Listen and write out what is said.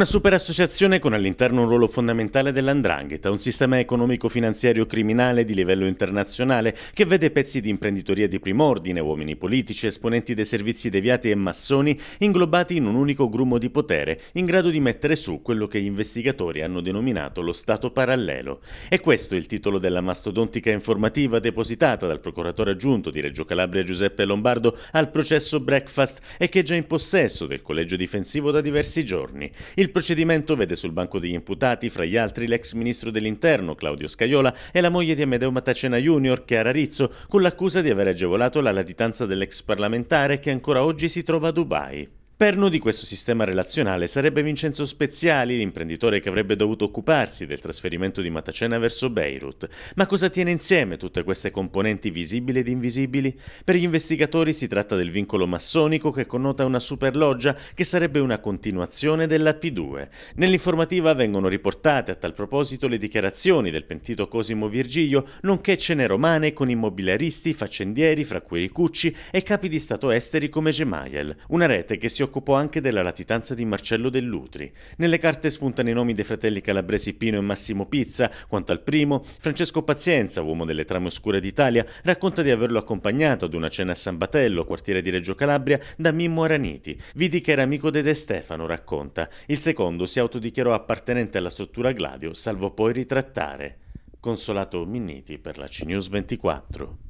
Una superassociazione con all'interno un ruolo fondamentale dell'andrangheta, un sistema economico-finanziario criminale di livello internazionale che vede pezzi di imprenditoria di prim'ordine, uomini politici, esponenti dei servizi deviati e massoni inglobati in un unico grumo di potere, in grado di mettere su quello che gli investigatori hanno denominato lo Stato parallelo. E questo è il titolo della mastodontica informativa depositata dal procuratore aggiunto di Reggio Calabria Giuseppe Lombardo al processo Breakfast e che è già in possesso del collegio difensivo da diversi giorni. Il il procedimento vede sul banco degli imputati, fra gli altri, l'ex ministro dell'interno Claudio Scaiola e la moglie di Amedeo Matacena Junior, Chiara Rizzo, con l'accusa di aver agevolato la latitanza dell'ex parlamentare che ancora oggi si trova a Dubai. Perno di questo sistema relazionale sarebbe Vincenzo Speziali, l'imprenditore che avrebbe dovuto occuparsi del trasferimento di Matacena verso Beirut. Ma cosa tiene insieme tutte queste componenti visibili ed invisibili? Per gli investigatori si tratta del vincolo massonico che connota una superloggia che sarebbe una continuazione della P2. Nell'informativa vengono riportate a tal proposito le dichiarazioni del pentito Cosimo Virgilio, nonché cene romane con immobiliaristi, faccendieri, fra cui Ricucci, e capi di Stato esteri come Gemayel, una rete che si occupa occupò anche della latitanza di Marcello Dell'Utri. Nelle carte spuntano i nomi dei fratelli calabresi Pino e Massimo Pizza. Quanto al primo, Francesco Pazienza, uomo delle trame oscure d'Italia, racconta di averlo accompagnato ad una cena a San Batello, quartiere di Reggio Calabria, da Mimmo Araniti. Vidi che era amico di De Stefano, racconta. Il secondo si autodichiarò appartenente alla struttura Gladio, salvo poi ritrattare. Consolato Minniti per la CNews 24.